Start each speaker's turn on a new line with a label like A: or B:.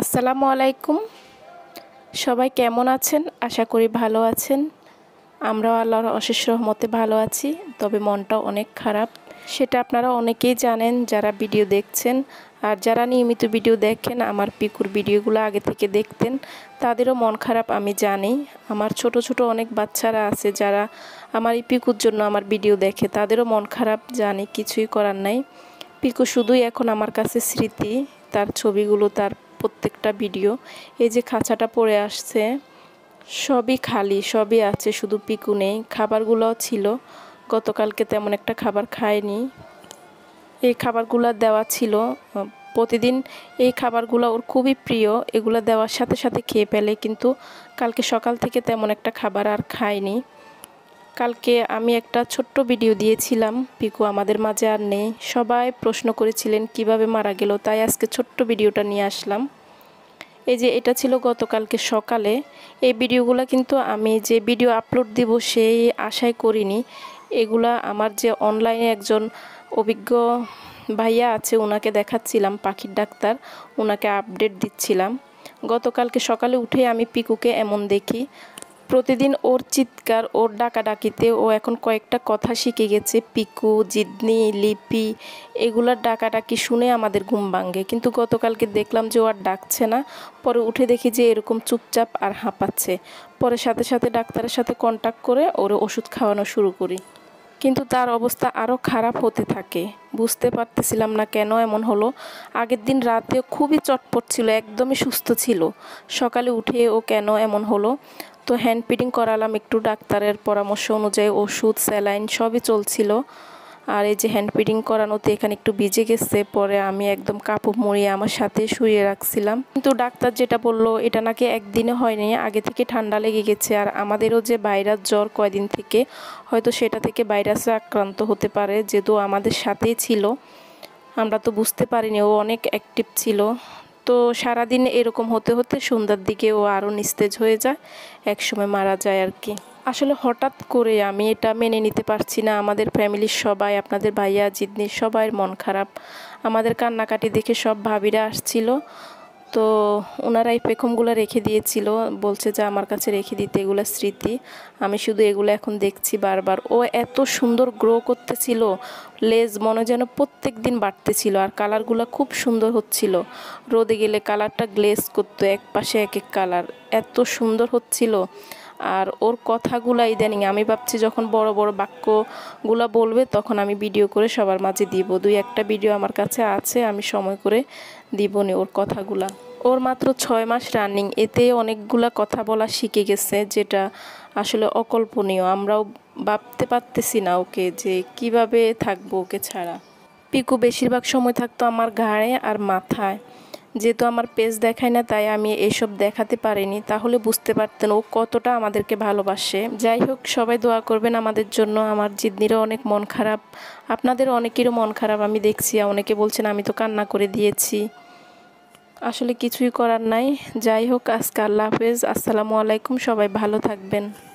A: আসসালামু আলাইকুম সবাই কেমন আছেন আশা করি ভালো আছেন আমরাও আল্লাহর অশেষ রহমতে ভালো আছি তবে মনটা অনেক খারাপ সেটা আপনারা অনেকেই জানেন যারা ভিডিও দেখছেন আর যারা নিয়মিত ভিডিও দেখেন আমার পিকুর ভিডিওগুলো আগে থেকে দেখতেন তাদেরও মন খারাপ আমি জানি আমার ছোট ছোট অনেক বাচ্চারা আছে যারা আমার এই পিকুর জন্য আমার ভিডিও দেখে তাদেরও মন খারাপ জানি কিছুই করার নাই পিকু শুধুই এখন আমার কাছে স্মৃতি তার ছবিগুলো তার প্রত্যেকটা ভিডিও এই যে খাঁচাটা পড়ে আসছে সবই খালি সবই আছে শুধু পিকু নেই খাবারগুলোও ছিল গতকালকে তেমন একটা খাবার খায়নি এই খাবারগুলো দেওয়া ছিল প্রতিদিন এই খাবারগুলো ওর খুবই প্রিয় এগুলো দেওয়ার সাথে সাথে খেয়ে ফেলে কিন্তু কালকে সকাল থেকে তেমন একটা খাবার আর খায়নি কালকে আমি একটা ছোট্ট ভিডিও দিয়েছিলাম পিকু আমাদের মাঝে আর নেই সবাই প্রশ্ন করেছিলেন কিভাবে মারা গেল তাই আজকে ছোট্ট ভিডিওটা নিয়ে আসলাম এই যে এটা ছিল গতকালকে সকালে এই ভিডিওগুলো কিন্তু আমি যে ভিডিও আপলোড দিব সেই আশাই করিনি এগুলা আমার যে অনলাইনে একজন অভিজ্ঞ ভাইয়া আছে ওনাকে দেখাচ্ছিলাম পাখির ডাক্তার ওনাকে আপডেট দিচ্ছিলাম গতকালকে সকালে উঠে আমি পিকুকে এমন দেখি প্রতিদিন ওর চিৎকার ওর ডাকাডাকিতে ও এখন কয়েকটা কথা শিখে গেছে পিকু জিদনি লিপি এগুলার ডাকাডাকি শুনে আমাদের ঘুম ভাঙ্গে কিন্তু গতকালকে দেখলাম যে ও আর ডাকছে না পরে উঠে দেখি যে এরকম চুপচাপ আর হাঁপাচ্ছে পরে সাথে সাথে ডাক্তারের সাথে কন্ট্যাক্ট করে ওর ওষুধ খাওয়ানো শুরু করি কিন্তু তার অবস্থা আরও খারাপ হতে থাকে বুঝতে পারতেছিলাম না কেন এমন হলো আগের দিন রাতেও খুবই চটপট ছিল একদমই সুস্থ ছিল সকালে উঠে ও কেন এমন হলো তো হ্যান্ড পিডিং করালাম একটু ডাক্তারের পরামর্শ অনুযায়ী ওষুধ স্যালাইন সবই চলছিল আর এই যে হ্যান্ড পিডিং করানোতে এখানে একটু ভিজে গেছে পরে আমি একদম কাপড় মুড়িয়ে আমার সাথে শুয়ে রাখছিলাম কিন্তু ডাক্তার যেটা বললো এটা নাকি একদিনে হয়নি আগে থেকে ঠান্ডা লেগে গেছে আর আমাদেরও যে ভাইরাস জ্বর কয়দিন থেকে হয়তো সেটা থেকে ভাইরাসে আক্রান্ত হতে পারে যেহেতু আমাদের সাথেই ছিল আমরা তো বুঝতে পারিনি ও অনেক অ্যাক্টিভ ছিল তো সারাদিন এরকম হতে হতে সন্ধ্যার দিকে ও আরও নিস্তেজ হয়ে যায় একসময় মারা যায় আর কি আসলে হঠাৎ করে আমি এটা মেনে নিতে পারছি না আমাদের ফ্যামিলির সবাই আপনাদের ভাইয়া জিদনির সবাই মন খারাপ আমাদের কান্নাকাটি দেখে সব ভাবিরা আসছিল তো ওনারা এই পেখমগুলো রেখে দিয়েছিল বলছে যে আমার কাছে রেখে দিতে এগুলো স্মৃতি আমি শুধু এগুলো এখন দেখছি বারবার ও এত সুন্দর গ্রো করতেছিল লেজ মনে যেন প্রত্যেক দিন বাড়তেছিল আর কালারগুলো খুব সুন্দর হচ্ছিল রোদে গেলে কালারটা গ্লেস করতো এক পাশে এক এক কালার এত সুন্দর হচ্ছিল আর ওর কথাগুলো ইদানিং আমি ভাবছি যখন বড় বড় বাক্যগুলো বলবে তখন আমি ভিডিও করে সবার মাঝে দিব দুই একটা ভিডিও আমার কাছে আছে আমি সময় করে দিব নি ওর কথাগুলা ওর মাত্র ছয় মাস রানিং এতে অনেকগুলা কথা বলা শিখে গেছে যেটা আসলে অকল্পনীয় আমরাও ভাবতে পারতেছি না ওকে যে কিভাবে থাকবো ওকে ছাড়া পিকু বেশিরভাগ সময় থাকতো আমার ঘাড়ে আর মাথায় যেহেতু আমার পেজ দেখায় না তাই আমি এসব দেখাতে পারিনি তাহলে বুঝতে পারতেন ও কতটা আমাদেরকে ভালোবাসে যাই হোক সবাই দোয়া করবেন আমাদের জন্য আমার জিদ্নিরও অনেক মন খারাপ আপনাদের অনেকেরও মন খারাপ আমি দেখছি অনেকে বলছেন আমি তো কান্না করে দিয়েছি আসলে কিছুই করার নাই যাই হোক আজকে আল্লাহ হাফেজ আসসালামু আলাইকুম সবাই ভালো থাকবেন